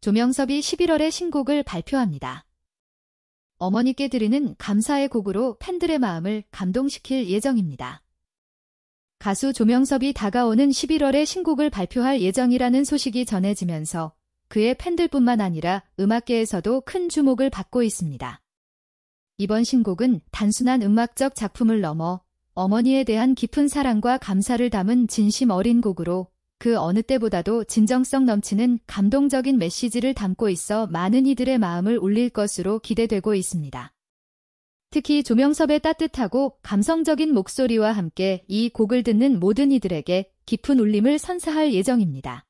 조명섭이 11월에 신곡을 발표합니다. 어머니께 드리는 감사의 곡으로 팬들의 마음을 감동시킬 예정입니다. 가수 조명섭이 다가오는 11월에 신곡을 발표할 예정이라는 소식이 전해지면서 그의 팬들뿐만 아니라 음악계에서도 큰 주목을 받고 있습니다. 이번 신곡은 단순한 음악적 작품을 넘어 어머니에 대한 깊은 사랑과 감사를 담은 진심 어린 곡으로 그 어느 때보다도 진정성 넘치는 감동적인 메시지를 담고 있어 많은 이들의 마음을 울릴 것으로 기대되고 있습니다. 특히 조명섭의 따뜻하고 감성적인 목소리와 함께 이 곡을 듣는 모든 이들에게 깊은 울림을 선사할 예정입니다.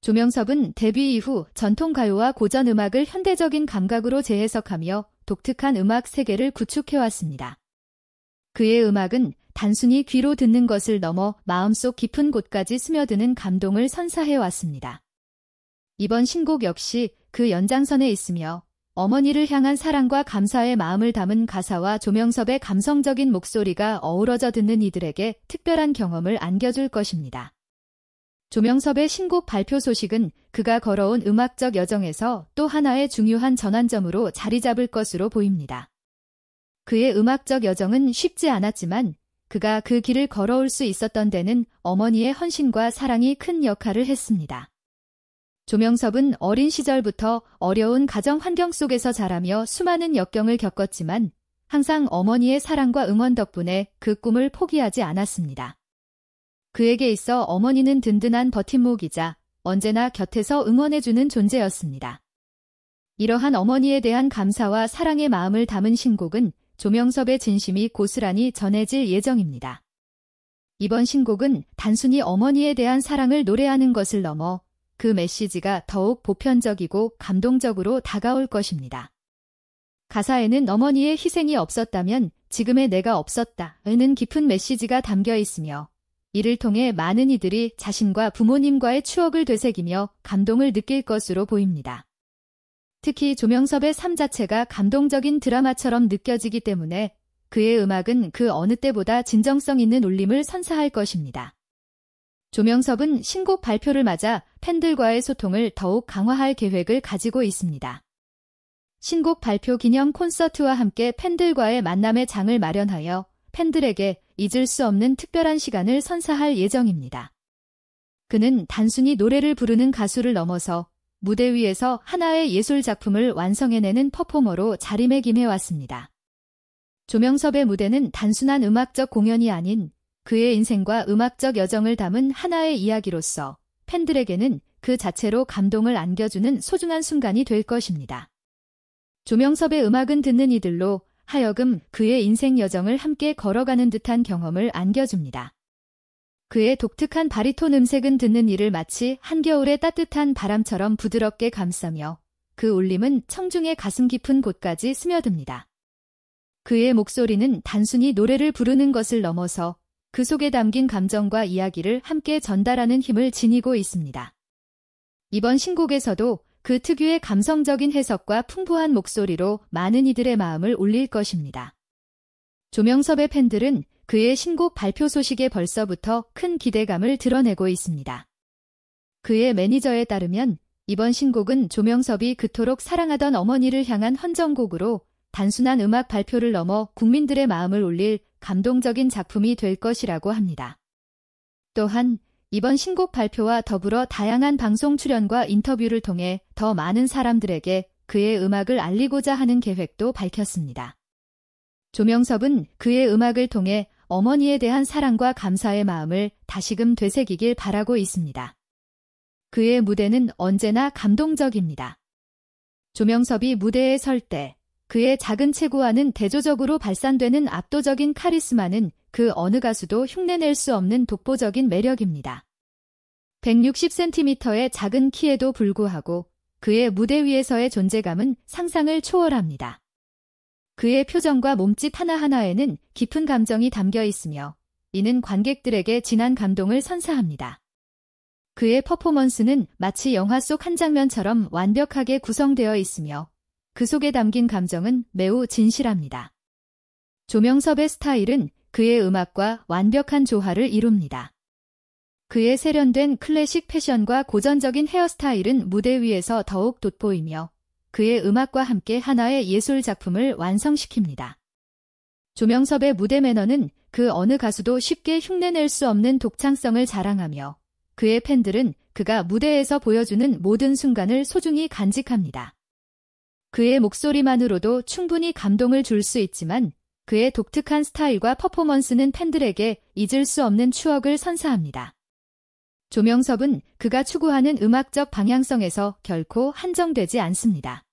조명섭은 데뷔 이후 전통 가요와 고전 음악을 현대적인 감각으로 재해석하며 독특한 음악 세계를 구축해왔습니다. 그의 음악은 단순히 귀로 듣는 것을 넘어 마음속 깊은 곳까지 스며드는 감동을 선사해 왔습니다. 이번 신곡 역시 그 연장선에 있으며 어머니를 향한 사랑과 감사의 마음을 담은 가사와 조명섭의 감성적인 목소리가 어우러져 듣는 이들에게 특별한 경험을 안겨줄 것입니다. 조명섭의 신곡 발표 소식은 그가 걸어온 음악적 여정에서 또 하나의 중요한 전환점으로 자리 잡을 것으로 보입니다. 그의 음악적 여정은 쉽지 않았지만 그가 그 길을 걸어올 수 있었던 데는 어머니의 헌신과 사랑이 큰 역할을 했습니다. 조명섭은 어린 시절부터 어려운 가정 환경 속에서 자라며 수많은 역경을 겪었지만 항상 어머니의 사랑과 응원 덕분에 그 꿈을 포기하지 않았습니다. 그에게 있어 어머니는 든든한 버팀목이자 언제나 곁에서 응원해주는 존재였습니다. 이러한 어머니에 대한 감사와 사랑의 마음을 담은 신곡은 조명섭의 진심이 고스란히 전해질 예정입니다. 이번 신곡은 단순히 어머니에 대한 사랑을 노래하는 것을 넘어 그 메시지가 더욱 보편적이고 감동적으로 다가올 것입니다. 가사에는 어머니의 희생이 없었다면 지금의 내가 없었다는 깊은 메시지가 담겨 있으며 이를 통해 많은 이들이 자신과 부모님과의 추억을 되새기며 감동을 느낄 것으로 보입니다. 특히 조명섭의 삶 자체가 감동적인 드라마처럼 느껴지기 때문에 그의 음악은 그 어느 때보다 진정성 있는 울림을 선사할 것입니다. 조명섭은 신곡 발표를 맞아 팬들과의 소통을 더욱 강화할 계획을 가지고 있습니다. 신곡 발표 기념 콘서트와 함께 팬들과의 만남의 장을 마련하여 팬들에게 잊을 수 없는 특별한 시간을 선사할 예정입니다. 그는 단순히 노래를 부르는 가수를 넘어서 무대 위에서 하나의 예술 작품을 완성해내는 퍼포머로 자리매김해 왔습니다. 조명섭의 무대는 단순한 음악적 공연이 아닌 그의 인생과 음악적 여정을 담은 하나의 이야기로서 팬들에게는 그 자체로 감동을 안겨주는 소중한 순간이 될 것입니다. 조명섭의 음악은 듣는 이들로 하여금 그의 인생 여정을 함께 걸어가는 듯한 경험을 안겨줍니다. 그의 독특한 바리톤 음색은 듣는 이를 마치 한겨울의 따뜻한 바람처럼 부드럽게 감싸며 그 울림은 청중의 가슴 깊은 곳까지 스며듭니다. 그의 목소리는 단순히 노래를 부르는 것을 넘어서 그 속에 담긴 감정과 이야기를 함께 전달하는 힘을 지니고 있습니다. 이번 신곡에서도 그 특유의 감성적인 해석과 풍부한 목소리로 많은 이들의 마음을 울릴 것입니다. 조명섭의 팬들은 그의 신곡 발표 소식에 벌써부터 큰 기대감을 드러내고 있습니다. 그의 매니저에 따르면 이번 신곡은 조명섭이 그토록 사랑하던 어머니를 향한 헌정곡으로 단순한 음악 발표를 넘어 국민들의 마음을 울릴 감동적인 작품이 될 것이라고 합니다. 또한 이번 신곡 발표와 더불어 다양한 방송 출연과 인터뷰를 통해 더 많은 사람들에게 그의 음악을 알리고자 하는 계획도 밝혔습니다. 조명섭은 그의 음악을 통해 어머니에 대한 사랑과 감사의 마음을 다시금 되새기길 바라고 있습니다. 그의 무대는 언제나 감동적입니다. 조명섭이 무대에 설 때 그의 작은 체구와는 대조적으로 발산되는 압도적인 카리스마는 그 어느 가수도 흉내낼 수 없는 독보적인 매력입니다. 160cm의 작은 키에도 불구하고 그의 무대 위에서의 존재감은 상상을 초월합니다. 그의 표정과 몸짓 하나하나에는 깊은 감정이 담겨 있으며 이는 관객들에게 진한 감동을 선사합니다. 그의 퍼포먼스는 마치 영화 속 한 장면처럼 완벽하게 구성되어 있으며 그 속에 담긴 감정은 매우 진실합니다. 조명섭의 스타일은 그의 음악과 완벽한 조화를 이룹니다. 그의 세련된 클래식 패션과 고전적인 헤어스타일은 무대 위에서 더욱 돋보이며 그의 음악과 함께 하나의 예술 작품을 완성시킵니다. 조명섭의 무대 매너는 그 어느 가수도 쉽게 흉내낼 수 없는 독창성을 자랑하며 그의 팬들은 그가 무대에서 보여주는 모든 순간을 소중히 간직합니다. 그의 목소리만으로도 충분히 감동을 줄 수 있지만 그의 독특한 스타일과 퍼포먼스는 팬들에게 잊을 수 없는 추억을 선사합니다. 조명섭은 그가 추구하는 음악적 방향성에서 결코 한정되지 않습니다.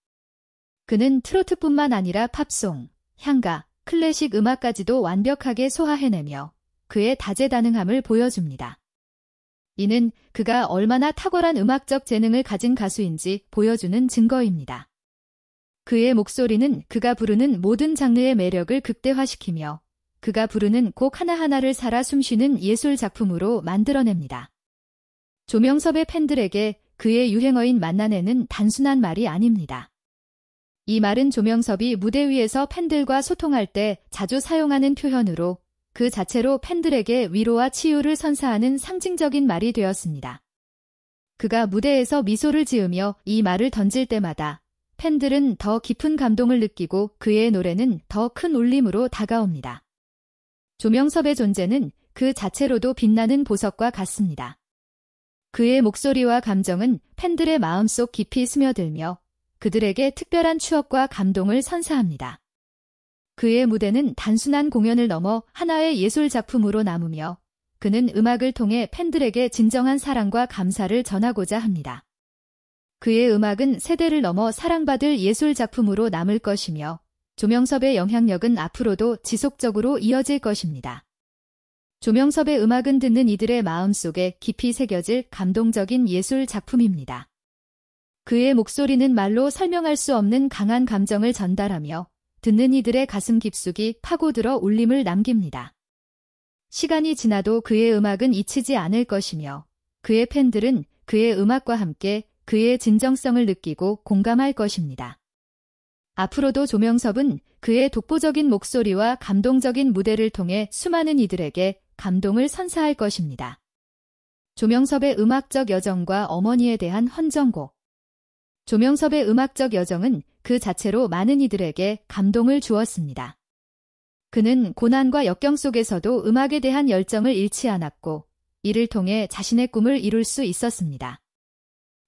그는 트로트뿐만 아니라 팝송, 향가, 클래식 음악까지도 완벽하게 소화해내며 그의 다재다능함을 보여줍니다. 이는 그가 얼마나 탁월한 음악적 재능을 가진 가수인지 보여주는 증거입니다. 그의 목소리는 그가 부르는 모든 장르의 매력을 극대화시키며 그가 부르는 곡 하나하나를 살아 숨쉬는 예술 작품으로 만들어냅니다. 조명섭의 팬들에게 그의 유행어인 만난에는 단순한 말이 아닙니다. 이 말은 조명섭이 무대 위에서 팬들과 소통할 때 자주 사용하는 표현으로 그 자체로 팬들에게 위로와 치유를 선사하는 상징적인 말이 되었습니다. 그가 무대에서 미소를 지으며 이 말을 던질 때마다 팬들은 더 깊은 감동을 느끼고 그의 노래는 더 큰 울림으로 다가옵니다. 조명섭의 존재는 그 자체로도 빛나는 보석과 같습니다. 그의 목소리와 감정은 팬들의 마음속 깊이 스며들며 그들에게 특별한 추억과 감동을 선사합니다. 그의 무대는 단순한 공연을 넘어 하나의 예술 작품으로 남으며 그는 음악을 통해 팬들에게 진정한 사랑과 감사를 전하고자 합니다. 그의 음악은 세대를 넘어 사랑받을 예술 작품으로 남을 것이며 조명섭의 영향력은 앞으로도 지속적으로 이어질 것입니다. 조명섭의 음악은 듣는 이들의 마음속에 깊이 새겨질 감동적인 예술 작품입니다. 그의 목소리는 말로 설명할 수 없는 강한 감정을 전달하며 듣는 이들의 가슴 깊숙이 파고들어 울림을 남깁니다. 시간이 지나도 그의 음악은 잊히지 않을 것이며 그의 팬들은 그의 음악과 함께 그의 진정성을 느끼고 공감할 것입니다. 앞으로도 조명섭은 그의 독보적인 목소리와 감동적인 무대를 통해 수많은 이들에게 감동을 선사할 것입니다. 조명섭의 음악적 여정과 어머니에 대한 헌정곡 조명섭의 음악적 여정은 그 자체로 많은 이들에게 감동을 주었습니다. 그는 고난과 역경 속에서도 음악에 대한 열정을 잃지 않았고 이를 통해 자신의 꿈을 이룰 수 있었습니다.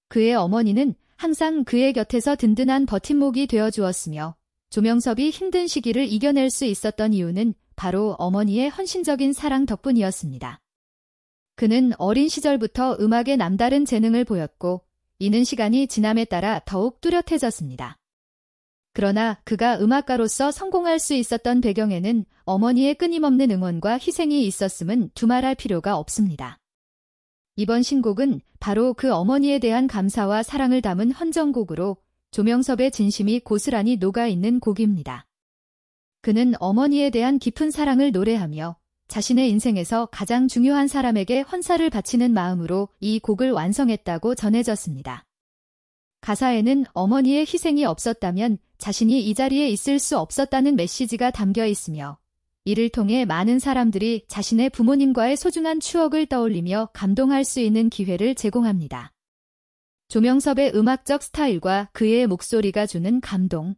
그의 어머니는 항상 그의 곁에서 든든한 버팀목이 되어 주었으며 조명섭이 힘든 시기를 이겨낼 수 있었던 이유는 바로 어머니의 헌신적인 사랑 덕분이었습니다. 그는 어린 시절부터 음악에 남다른 재능을 보였고 이는 시간이 지남에 따라 더욱 뚜렷해졌습니다. 그러나 그가 음악가로서 성공할 수 있었던 배경에는 어머니의 끊임없는 응원과 희생이 있었음은 두말할 필요가 없습니다. 이번 신곡은 바로 그 어머니에 대한 감사와 사랑을 담은 헌정곡으로 조명섭의 진심이 고스란히 녹아있는 곡입니다. 그는 어머니에 대한 깊은 사랑을 노래하며 자신의 인생에서 가장 중요한 사람에게 헌사를 바치는 마음으로 이 곡을 완성했다고 전해졌습니다. 가사에는 어머니의 희생이 없었다면 자신이 이 자리에 있을 수 없었다는 메시지가 담겨 있으며 이를 통해 많은 사람들이 자신의 부모님과의 소중한 추억을 떠올리며 감동할 수 있는 기회를 제공합니다. 조명섭의 음악적 스타일과 그의 목소리가 주는 감동,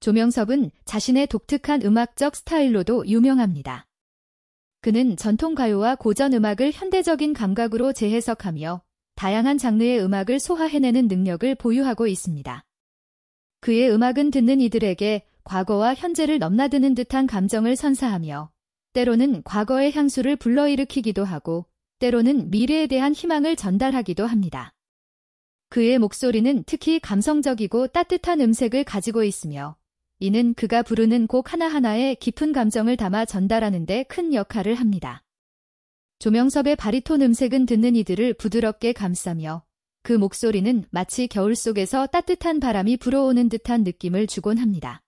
조명섭은 자신의 독특한 음악적 스타일로도 유명합니다. 그는 전통 가요와 고전 음악을 현대적인 감각으로 재해석하며 다양한 장르의 음악을 소화해내는 능력을 보유하고 있습니다. 그의 음악은 듣는 이들에게 과거와 현재를 넘나드는 듯한 감정을 선사하며 때로는 과거의 향수를 불러일으키기도 하고 때로는 미래에 대한 희망을 전달하기도 합니다. 그의 목소리는 특히 감성적이고 따뜻한 음색을 가지고 있으며 이는 그가 부르는 곡 하나하나에 깊은 감정을 담아 전달하는데 큰 역할을 합니다. 조명섭의 바리톤 음색은 듣는 이들을 부드럽게 감싸며 그 목소리는 마치 겨울 속에서 따뜻한 바람이 불어오는 듯한 느낌을 주곤 합니다.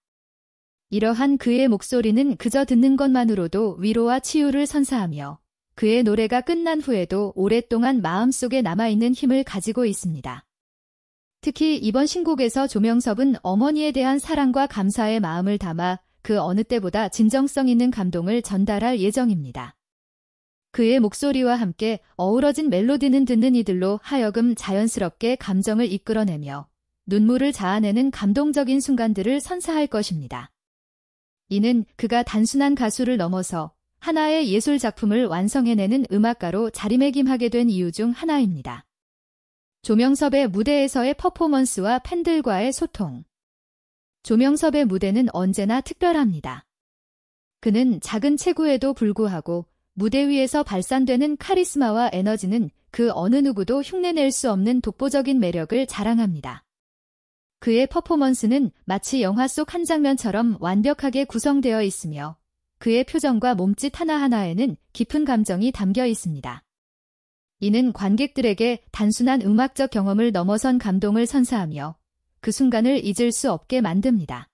이러한 그의 목소리는 그저 듣는 것만으로도 위로와 치유를 선사하며 그의 노래가 끝난 후에도 오랫동안 마음속에 남아있는 힘을 가지고 있습니다. 특히 이번 신곡에서 조명섭은 어머니에 대한 사랑과 감사의 마음을 담아 그 어느 때보다 진정성 있는 감동을 전달할 예정입니다. 그의 목소리와 함께 어우러진 멜로디는 듣는 이들로 하여금 자연스럽게 감정을 이끌어내며 눈물을 자아내는 감동적인 순간들을 선사할 것입니다. 이는 그가 단순한 가수를 넘어서 하나의 예술 작품을 완성해내는 음악가로 자리매김하게 된 이유 중 하나입니다. 조명섭의 무대에서의 퍼포먼스와 팬들과의 소통. 조명섭의 무대는 언제나 특별합니다. 그는 작은 체구에도 불구하고 무대 위에서 발산되는 카리스마와 에너지는 그 어느 누구도 흉내낼 수 없는 독보적인 매력을 자랑합니다. 그의 퍼포먼스는 마치 영화 속 한 장면처럼 완벽하게 구성되어 있으며 그의 표정과 몸짓 하나하나에는 깊은 감정이 담겨 있습니다. 이는 관객들에게 단순한 음악적 경험을 넘어선 감동을 선사하며 그 순간을 잊을 수 없게 만듭니다.